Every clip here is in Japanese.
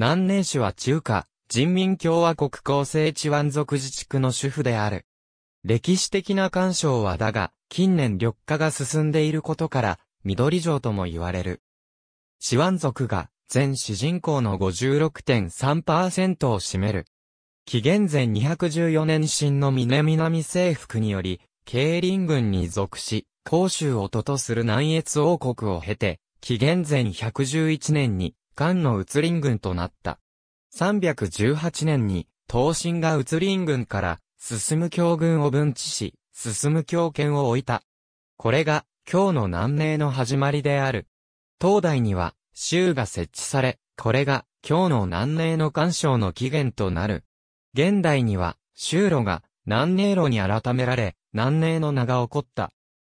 南寧市は中華、人民共和国構成地湾族自治区の主婦である。歴史的な干渉はだが、近年緑化が進んでいることから、緑城とも言われる。チワン族が全市人口の56.3%を占める。紀元前214年新の南南征服により、慶林軍に属し、公州を都とする南越王国を経て、紀元前111年に癌の移林軍となった。318年に、東進が移林軍から、進む教軍を分治し、進む教権を置いた。これが、今日の南寧の始まりである。東大には、州が設置され、これが、今日の南寧の干渉の起源となる。現代には、州路が、南寧路に改められ、南寧の名が起こった。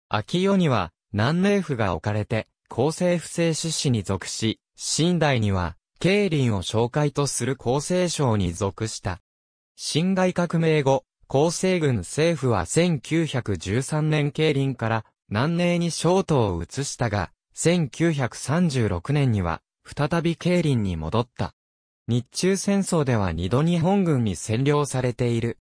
秋夜には、南寧府が置かれて、厚生不正出資に属し、新代には、慶林を紹介とする厚生省に属した。辛亥革命後、厚生軍政府は1913年慶林から南寧に省都を移したが、1936年には再び慶林に戻った。日中戦争では二度日本軍に占領されている。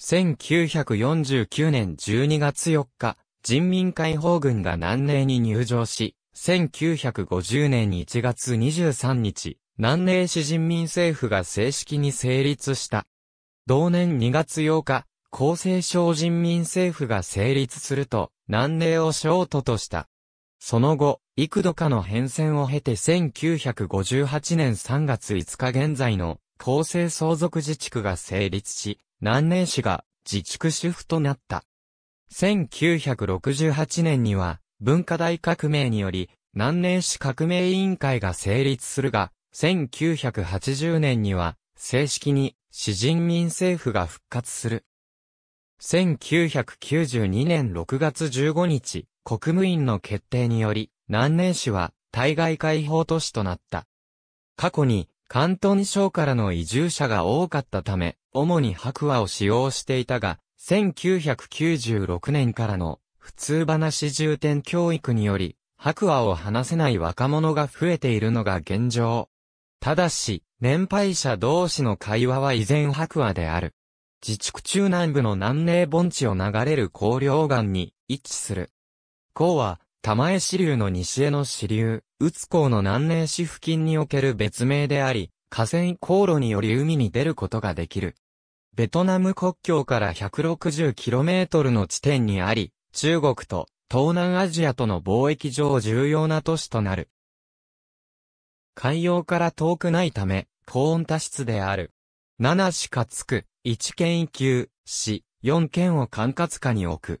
1949年12月4日、人民解放軍が南寧に入場し、1950年1月23日、南寧市人民政府が正式に成立した。同年2月8日、厚生省人民政府が成立すると、南寧を省都とした。その後、幾度かの変遷を経て1958年3月5日現在の厚生相続自治区が成立し、南寧市が自治区主婦となった。1968年には、文化大革命により、南寧市革命委員会が成立するが、1980年には、正式に、市人民政府が復活する。1992年6月15日、国務院の決定により、南寧市は、対外開放都市となった。過去に、関東省からの移住者が多かったため、主に白話を使用していたが、1996年からの普通話重点教育により、白話を話せない若者が増えているのが現状。ただし、年配者同士の会話は依然白話である。自治区中南部の南寧盆地を流れる高梁岩に位置する。高は、玉江支流の西への支流、宇津港の南寧市付近における別名であり、河川航路により海に出ることができる。ベトナム国境から 160km の地点にあり、中国と東南アジアとの貿易上重要な都市となる。海洋から遠くないため、高温多湿である。7市かつく、1県一級、市、4県を管轄下に置く。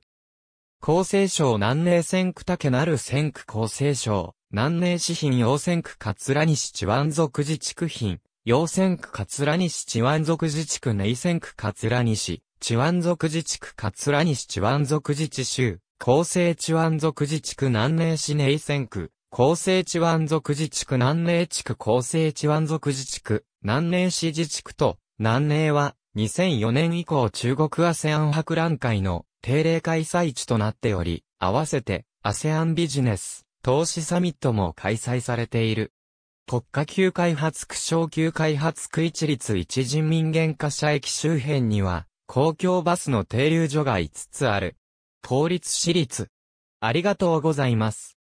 厚生省南寧線区竹なる線区厚生省、南寧市品陽線区桂西地湾族自治区品、陽線区桂西地湾族自治区内線区桂西、チワン族自治区桂西チワン族自治州、厚生チワン族自治区南寧市寧泉区、厚生チワン族自治区南寧地区厚生チワン族自治区、南寧市自治区と、南寧は、2004年以降中国アセアン博覧会の定例開催地となっており、合わせて、アセアンビジネス、投資サミットも開催されている。国家級開発区小級開発区一律一人民元化社駅周辺には、公共バスの停留所が5つある。公立私立。ありがとうございます。